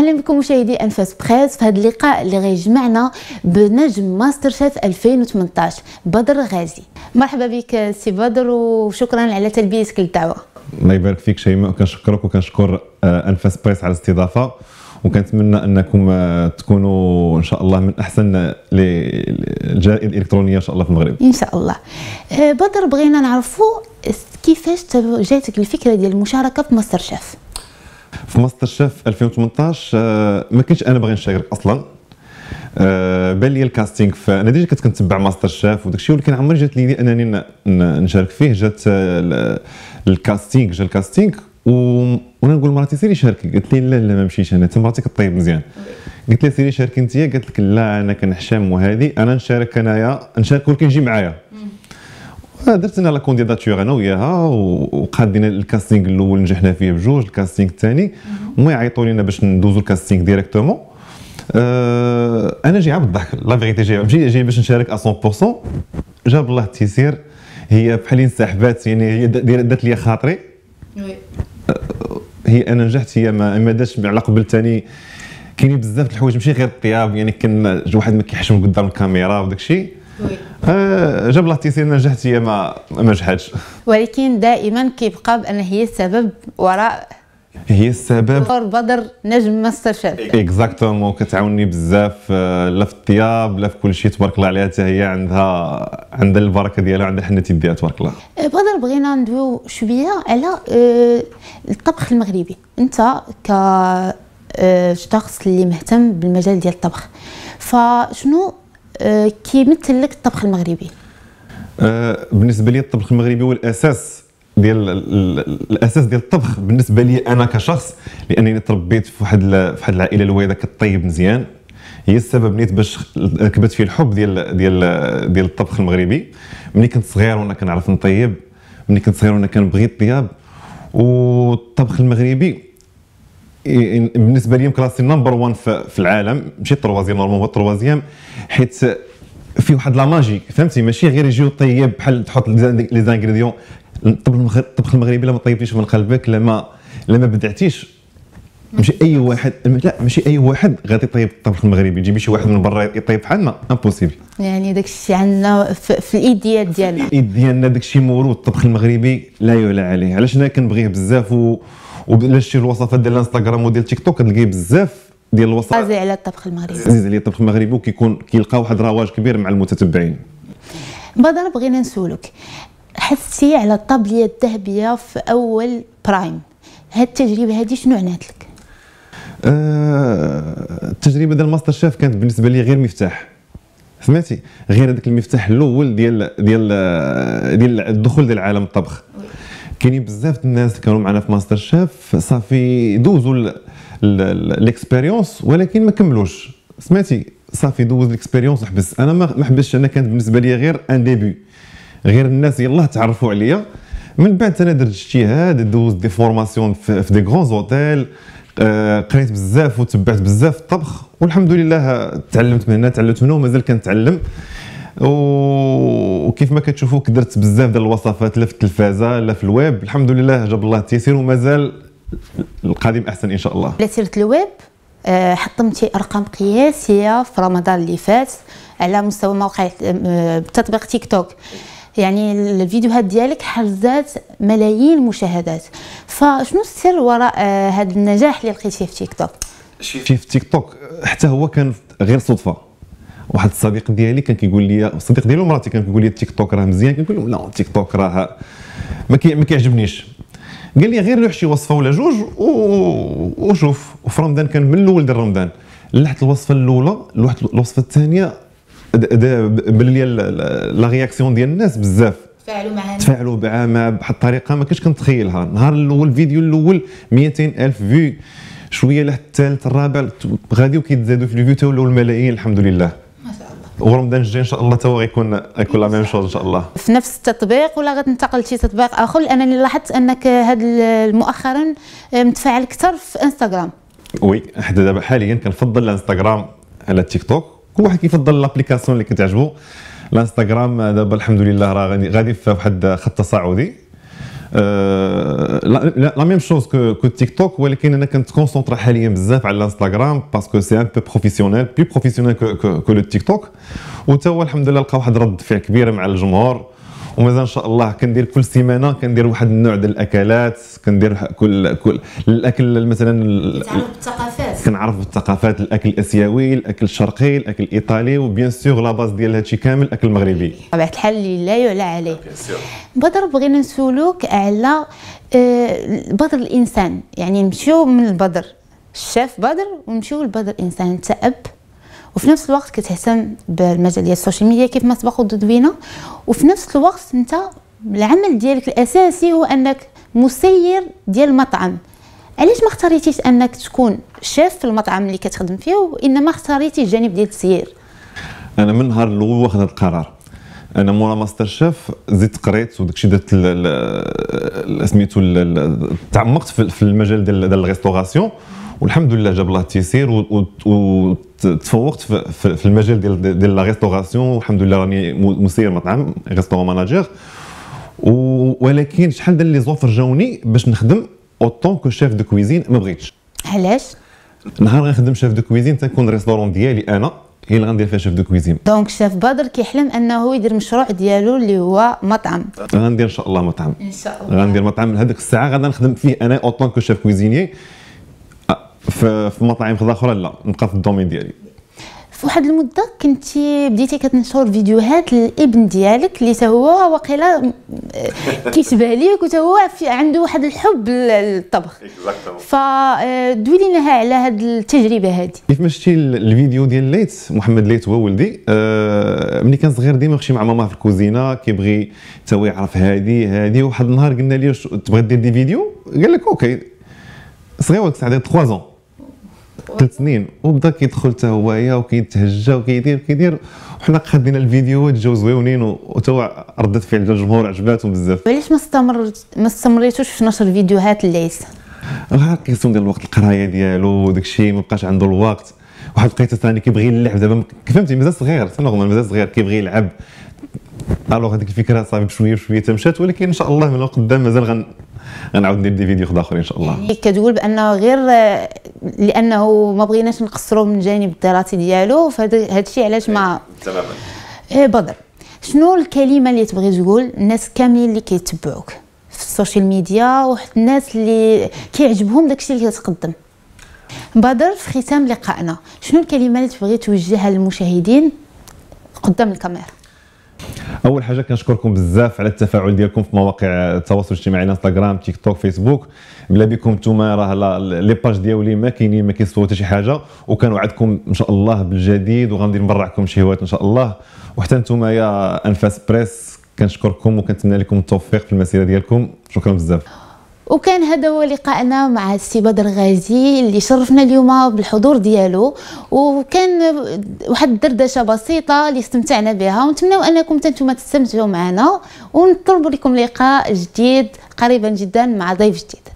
اهلا بكم مشاهدي انفاس بريس في هذا اللقاء اللي غيجمعنا بنجم ماستر شيف 2018 بدر غازي مرحبا بك سي بدر وشكرا على تلبيتك للدعوه الله يبارك فيك شيماء وكنشكرك وكنشكر آه، انفاس بريس على الاستضافه وكنتمنى انكم آه، تكونوا ان شاء الله من احسن الجرائد الالكترونيه ان شاء الله في المغرب ان شاء الله آه، بدر بغينا نعرفوا كيفاش جاتك الفكره ديال المشاركه في ماستر شيف في ماستر شيف 2018 آه، ما كنتش انا باغي نشارك اصلا آه، بان لي الكاستينغ فانا ديجا كنت كنتبع ماستر شيف وداك الشيء ولكن عمري جات لي انني نشارك فيه جات آه، الكاستينغ جا الكاستينغ وانا نقول لمراتي سيري شاركي قالت لي لا لا ما مشيتش انا حتى مراتي كطيب مزيان قلت لها سيري شاركي انت قالت لك لا انا كنحشم وهذه انا نشارك انايا نشارك ولكن جي معايا آه، درت انا لا كونديداتور انا وياها وقادين الكاستينغ الاول نجحنا فيه بجوج الكاستينغ الثاني هما يعيطوا لينا باش ندوزو الكاستينغ ديريكتومون آه، انا جاي عبد الضحك لا فيغيتي جاي ماشي جاي باش نشارك 100% جاب الله التيسير هي بحال انسحبات يعني هي دات لي خاطري آه، هي انا نجحت هي ما, داش داتش على قبل ثاني كاينين بزاف د الحوايج ماشي غير الطياب يعني كان واحد ما كيحشم قدام الكاميرا وداك الشيء آه، جاب لا التيسير نجحت هي ما ما نجحتش ولكن دائما كيبقى بان هي السبب وراء هي السبب دور بدر نجم ماستر شيف اكزاكتومون كتعاوني بزاف آه، لا في الطياب لا في كل شيء تبارك الله عليها حتى هي عندها عندها البركه ديالها عندها حنه يديها تبارك الله آه، بدر بغينا ندويو شويه على الطبخ المغربي انت ك شخص اللي مهتم بالمجال ديال الطبخ فشنو آه، كيمثل لك الطبخ المغربي آه، بالنسبه لي الطبخ المغربي هو الاساس ديال الاساس ديال الطبخ بالنسبه لي انا كشخص لانني تربيت في واحد في واحد العائله الوالده كطيب مزيان هي السبب نيت باش ركبت فيه الحب ديال ديال ديال الطبخ المغربي ملي كنت صغير وانا كنعرف نطيب ملي كنت صغير وانا كنبغي الطياب والطبخ المغربي إيه، بالنسبه لي كلاسي نمبر 1 في العالم ماشي تروازيام نورمال تروازيام حيت في واحد لا ماجيك فهمتي ماشي غير يجيو طيب بحال تحط لي زانغريديون الطبخ المغربي ما طيبتيش من قلبك لا ما بدعتيش ماشي اي واحد لا ماشي اي واحد غادي يطيب الطبخ المغربي تجيبي شي واحد من برا يطيب بحالنا امبوسيبل يعني داك الشيء عندنا في, الايديات ديالنا الايد ديالنا داك الشيء مولود الطبخ المغربي لا يعلى عليه علاش انا كنبغيه بزاف و وبلاش الوصفات ديال الانستغرام وديال تيك توك كتلقى بزاف ديال الوصفات عزيز على الطبخ المغربي عزيز على الطبخ المغربي وكيكون كيلقى واحد رواج كبير مع المتتبعين بدر بغينا نسولك حسيتي على الطابليه الذهبيه في اول برايم هاد التجربه هادي شنو عنات لك آه التجربه ديال ماستر شيف كانت بالنسبه لي غير مفتاح سمعتي غير هذاك المفتاح الاول ديال ديال ديال الدخول ديال عالم الطبخ كاينين بزاف الناس اللي كانوا معنا في ماستر شيف صافي دوزوا ليكسبيريونس ولكن ما كملوش سمعتي صافي دوز ليكسبيريونس حبس انا ما حبسش انا كانت بالنسبه لي غير ان ديبي غير الناس يلاه تعرفوا عليا من بعد انا درت اجتهاد دوز دي فورماسيون في دي غران زوتيل قريت بزاف وتبعت بزاف الطبخ والحمد لله تعلمت من هنا تعلمت من هنا ومازال كنتعلم وكيف ما كتشوفوا درت بزاف ديال الوصفات لا في التلفازه لا في الويب الحمد لله جاب الله التيسير ومازال القادم احسن ان شاء الله على سيره الويب آه، حطمتي ارقام قياسيه في رمضان اللي فات على مستوى موقع آه، تطبيق تيك توك يعني الفيديوهات ديالك حرزات ملايين المشاهدات فشنو السر وراء آه، هذا النجاح اللي لقيتيه في تيك توك شي في تيك توك حتى هو كان غير صدفه واحد الصديق ديالي كان كيقول لي الصديق ديالي ومراتي كان كيقول لي التيك توك راه مزيان كنقول لهم لا التيك توك راه ما كيعجبنيش قال لي غير لوح شي وصفه ولا جوج وشوف وفي رمضان كان من الاول ديال رمضان لحت الوصفه الاولى لوحت الوصفه الثانيه بان لي لا رياكسيون ديال الناس بزاف تفاعلوا معنا تفاعلوا معنا بواحد الطريقه ما كنتش كنتخيلها النهار الاول الفيديو الاول 200 الف فيو شويه لحتى الثالث الرابع غادي وكيتزادوا في الفيديو تولوا الملايين الحمد لله ورمضان الجاي ان شاء الله تو غيكون غيكون لا ميم شوز ان شاء الله في نفس التطبيق ولا غتنتقل لشي تطبيق اخر لانني لاحظت انك هذا مؤخرا آه، متفاعل اكثر في انستغرام وي حتى دابا حاليا كنفضل الانستغرام على التيك توك كل واحد كيفضل لابليكاسيون اللي كتعجبو الانستغرام آه، دابا الحمد لله راه غادي غادي في واحد خط تصاعدي لا ميم شوز كو تيك توك ولكن انا كونسونطرا حاليا بزاف على الانستغرام باسكو سي ان بو بروفيسيونيل بلو بروفيسيونيل كو لو تيك توك وتا هو الحمد لله لقى واحد رد فعل كبير مع الجمهور ومازال ان شاء الله كندير كل سيمانه كندير واحد النوع ديال الاكلات كندير كل كل الاكل مثلا بالثقافات ممتاز كنعرف الثقافات الاكل الاسيوي الاكل الشرقي الاكل الايطالي وبيان سور لا باز ديال هادشي كامل الاكل المغربي طبيعه الحال اللي لا يعلى عليه بدر بغينا نسولوك على آه، بدر الانسان يعني نمشيو من البدر الشاف بدر ونمشيو لبدر الانسان انت اب وفي نفس الوقت كتهتم بالمجال ديال السوشيال ميديا كيف ما سبق ودوينا وفي نفس الوقت انت العمل ديالك الاساسي هو انك مسير ديال المطعم علاش ما اختاريتيش انك تكون شيف في المطعم اللي كتخدم فيه وانما اختاريتي الجانب ديال التسيير انا من النهار الاول واخد القرار انا مورا ماستر شيف زدت قريت وداكشي درت سميتو تعمقت في المجال ديال الريستوراسيون والحمد لله جاب الله التيسير وتفوقت في المجال ديال ديال والحمد لله راني مسير مطعم ريستورون ماناجير ولكن شحال ديال لي زوفر جاوني باش نخدم اوتون كو شيف دو كويزين ما بغيتش علاش نهار غنخدم شيف دو كويزين تنكون ريستورون ديالي انا هي اللي غندير فيها شيف دو كويزين دونك شيف بدر كيحلم انه يدير مشروع ديالو اللي هو مطعم غندير ان شاء الله مطعم ان شاء الله غندير مطعم هذيك الساعه غادي نخدم فيه انا اوتون كو شيف كويزيني في مطاعم اخرى لا نبقى في الدومين ديالي في واحد المده كنت بديتي كتنشر فيديوهات للابن ديالك اللي هو واقيلا آه، كيشبه ليك وتا هو عنده واحد الحب للطبخ فدوي آه، لينا على هاد التجربه هادي كيف ما شفتي الفيديو ديال ليت محمد ليت هو ولدي أه ملي كان صغير ديما مشي مع ماما في الكوزينه كيبغي تا هو يعرف هادي هادي واحد النهار قلنا ليه تبغي دير دي فيديو قال لك اوكي صغير ولد 3 زون ثلاث سنين وبدا كيدخل حتى هويا وكيتهجى وكيدير كيدير وحنا خدينا الفيديوهات جاو زويونين وتوا ردت فعل الجمهور عجباتهم بزاف علاش ما استمر ما استمريتوش في نشر الفيديوهات العيسى غير كيسون ديال الوقت القرايه ديالو وداك الشيء ما بقاش عنده الوقت واحد لقيته ثاني كيبغي يلعب دابا فهمتي مازال صغير حتى نورمال مازال صغير كيبغي يلعب الوغ هذيك الفكره صافي بشويه بشويه تمشات ولكن ان شاء الله من القدام مازال غن غنعاود دي فيديو خد اخر ان شاء الله يعني كتقول بانه غير لانه ما بغيناش نقصروا من الجانب الدراسي ديالو فهذا الشيء علاش ما إيه، تماما إيه، بدر شنو الكلمه اللي تبغي تقول الناس كاملين اللي كيتبعوك في السوشيال ميديا وحتى الناس اللي كيعجبهم داكشي اللي كتقدم بدر في ختام لقائنا شنو الكلمه اللي تبغي توجهها للمشاهدين قدام الكاميرا اول حاجه كنشكركم بزاف على التفاعل ديالكم في مواقع التواصل الاجتماعي انستغرام تيك توك فيسبوك بلا بكم نتوما راه لي باج ديالي ما كاينين ما كيصوتوا حتى شي حاجه وكنوعدكم ان شاء الله بالجديد وغندير نبرعكم شي هوايات ان شاء الله وحتى نتوما يا انفاس بريس كنشكركم وكنتمنى لكم التوفيق في المسيره ديالكم شكرا بزاف وكان هذا هو لقائنا مع السي بدر غازي اللي شرفنا اليوم بالحضور ديالو وكان واحد الدردشه بسيطه اللي استمتعنا بها ونتمنوا انكم انتم تستمتعوا معنا ونطلب لكم لقاء جديد قريبا جدا مع ضيف جديد